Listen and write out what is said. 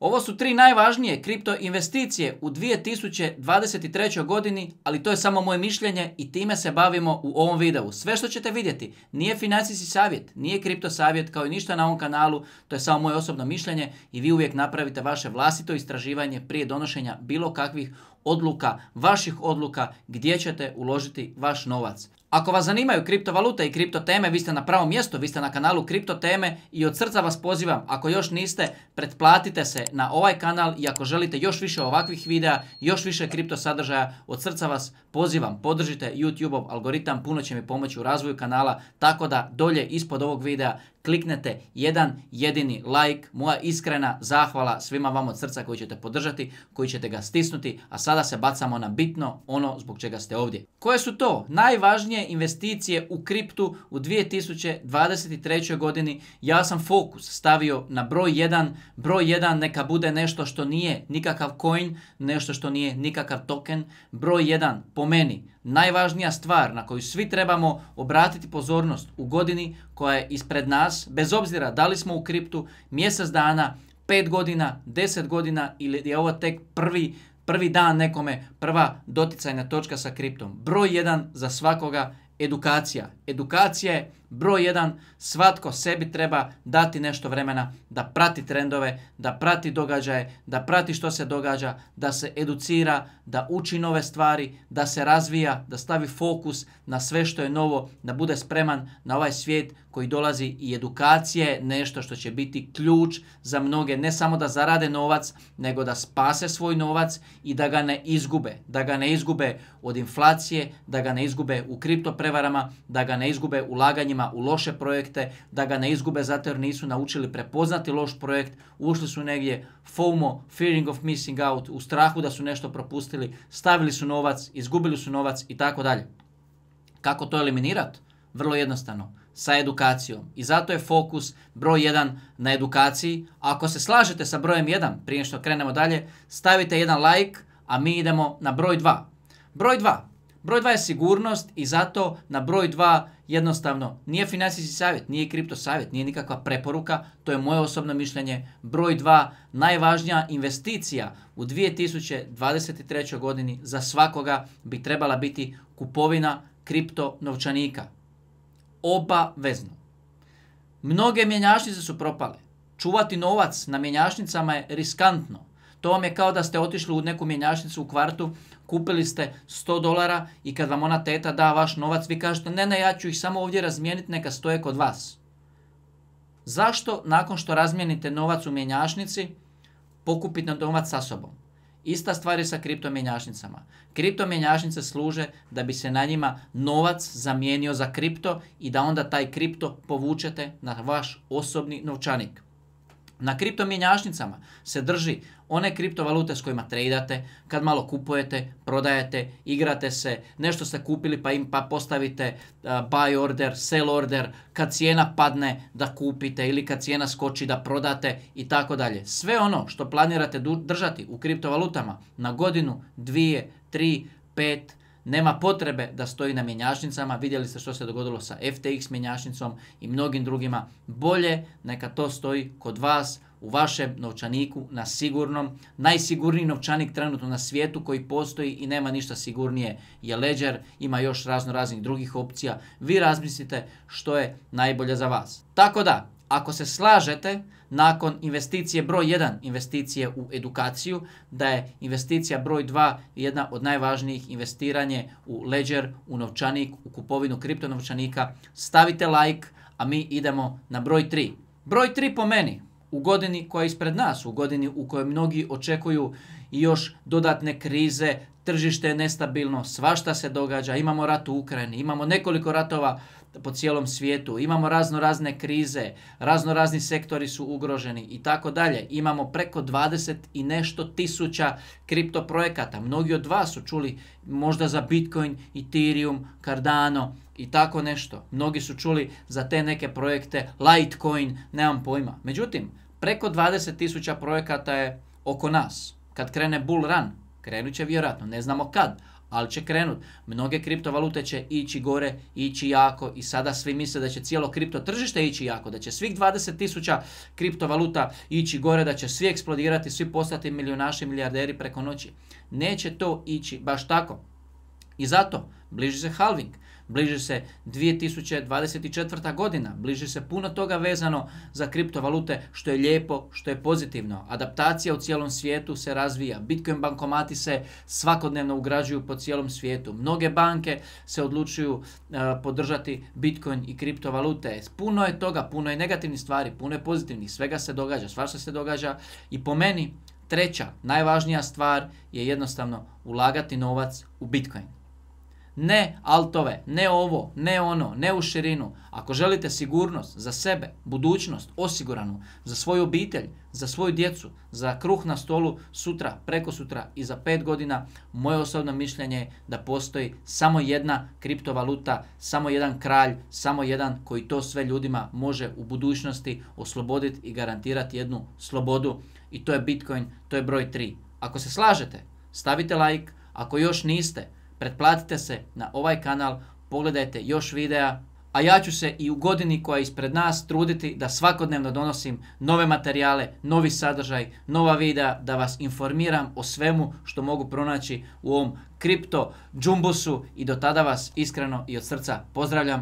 Ovo su tri najvažnije kripto investicije u 2023. godini, ali to je samo moje mišljenje i time se bavimo u ovom videu. Sve što ćete vidjeti nije financijski savjet, nije kripto savjet kao i ništa na ovom kanalu, to je samo moje osobno mišljenje i vi uvijek napravite vaše vlastito istraživanje prije donošenja bilo kakvih odluka, vaših odluka gdje ćete uložiti vaš novac. Ako vas zanimaju kriptovalute i kripto teme, vi ste na pravom mjestu, vi ste na kanalu Kripto teme i od srca vas pozivam, ako još niste, pretplatite se na ovaj kanal i ako želite još više ovakvih videa, još više kripto sadržaja, od srca vas pozivam, podržite YouTube-ov algoritam, puno će mi pomoći u razvoju kanala, tako da dolje ispod ovog videa kliknete jedan jedini like. Moja iskrena zahvala svima vam od srca koji ćete podržati, koji ćete ga stisnuti, a sada se bacamo na bitno ono zbog čega ste ovdje. Koje su to najvažnije investicije u kriptu u 2023. godini? Ja sam fokus stavio na broj 1, broj 1 neka bude nešto što nije nikakav coin, nešto što nije nikakav token. Broj 1 po meni najvažnija stvar na koju svi trebamo obratiti pozornost u godini koja je ispred nas, bez obzira da li smo u kriptu mjesec dana, pet godina, deset godina ili je ovo tek prvi, prvi dan nekome, prva doticajna točka sa kriptom. Broj jedan za svakoga edukacija. Edukacija je broj jedan, svatko sebi treba dati nešto vremena da prati trendove, da prati događaje, da prati što se događa, da se educira, da uči nove stvari, da se razvija, da stavi fokus na sve što je novo, da bude spreman na ovaj svijet koji dolazi i edukacija je nešto što će biti ključ za mnoge, ne samo da zarade novac, nego da spase svoj novac i da ga ne izgube, da ga ne izgube od inflacije, da ga ne izgube u kripto prevarama, da ga ne izgube ulaganjima u loše projekte, da ga ne izgube zato jer nisu naučili prepoznati loš projekt, ušli su negdje FOMO, fearing of missing out, u strahu da su nešto propustili, stavili su novac, izgubili su novac i tako dalje. Kako to eliminirati? Vrlo jednostavno, sa edukacijom. I zato je fokus broj 1 na edukaciji. Ako se slažete sa brojem 1, prije što krenemo dalje, stavite jedan like, a mi idemo na broj 2. Broj 2. Broj 2 je sigurnost i zato na broj 2 jednostavno nije financijski savjet, nije kripto savjet, nije nikakva preporuka, to je moje osobno mišljenje. Broj 2 najvažnija investicija u 2023. godini za svakoga bi trebala biti kupovina kripto novčanika. Obavezno. Mnoge mjenjačnice su propale. Čuvati novac na mjenjašnicama je riskantno. To vam je kao da ste otišli u neku mjenjačnicu u kvartu, kupili ste 100 dolara i kad vam ona teta da vaš novac, vi kažete ne, ne, ja ću ih samo ovdje razmijeniti, neka stoje kod vas. Zašto nakon što razmijenite novac u mjenjašnici, pokupite novac sa sobom? Ista stvar je sa Kripto Kriptomjenjašnice služe da bi se na njima novac zamijenio za kripto i da onda taj kripto povučete na vaš osobni novčanik. Na kriptomjenjačnicama se drži one kriptovalute s kojima tradate, kad malo kupujete, prodajete, igrate se, nešto ste kupili pa im pa postavite uh, buy order, sell order, kad cijena padne da kupite ili kad cijena skoči da prodate i tako dalje. Sve ono što planirate držati u kriptovalutama na godinu, dvije, tri, pet, nema potrebe da stoji na mjenjačnicama, vidjeli ste što se dogodilo sa FTX mjenjačnicom i mnogim drugima, bolje neka to stoji kod vas u vašem novčaniku na sigurnom, najsigurniji novčanik trenutno na svijetu koji postoji i nema ništa sigurnije je Ledger, ima još razno raznih drugih opcija, vi razmislite što je najbolje za vas. Tako da, ako se slažete, nakon investicije broj 1, investicije u edukaciju, da je investicija broj 2 jedna od najvažnijih investiranje u ledger, u novčanik, u kupovinu kriptonovčanika, stavite like, a mi idemo na broj 3. Broj 3 po meni, u godini koja je ispred nas, u godini u kojoj mnogi očekuju još dodatne krize, tržište je nestabilno, svašta se događa, imamo rat u Ukrajini, imamo nekoliko ratova, po cijelom svijetu, imamo razno razne krize, razno razni sektori su ugroženi i tako dalje. Imamo preko 20 i nešto tisuća kripto projekata. Mnogi od vas su čuli možda za Bitcoin, Ethereum, Cardano i tako nešto. Mnogi su čuli za te neke projekte, Litecoin, nemam pojma. Međutim, preko 20 tisuća projekata je oko nas. Kad krene bull run, krenut će vjerojatno, ne znamo kad, ali će krenut. Mnoge kriptovalute će ići gore, ići jako i sada svi misle da će cijelo kripto tržište ići jako, da će svih 20.000 kriptovaluta ići gore, da će svi eksplodirati, svi postati milijunaši, milijarderi preko noći. Neće to ići baš tako. I zato bliži se halving bliži se 2024. godina, bliži se puno toga vezano za kriptovalute što je lijepo, što je pozitivno. Adaptacija u cijelom svijetu se razvija, Bitcoin bankomati se svakodnevno ugrađuju po cijelom svijetu. Mnoge banke se odlučuju e, podržati Bitcoin i kriptovalute. Puno je toga, puno je negativnih stvari, puno je pozitivnih, svega se događa, svašta se događa i po meni treća najvažnija stvar je jednostavno ulagati novac u Bitcoin ne altove, ne ovo, ne ono, ne u širinu. Ako želite sigurnost za sebe, budućnost osiguranu, za svoju obitelj, za svoju djecu, za kruh na stolu sutra, preko sutra i za pet godina, moje osobno mišljenje je da postoji samo jedna kriptovaluta, samo jedan kralj, samo jedan koji to sve ljudima može u budućnosti osloboditi i garantirati jednu slobodu i to je Bitcoin, to je broj 3. Ako se slažete, stavite like, ako još niste, Pretplatite se na ovaj kanal, pogledajte još videa, a ja ću se i u godini koja je ispred nas truditi da svakodnevno donosim nove materijale, novi sadržaj, nova videa, da vas informiram o svemu što mogu pronaći u ovom kripto džumbusu i do tada vas iskreno i od srca pozdravljam.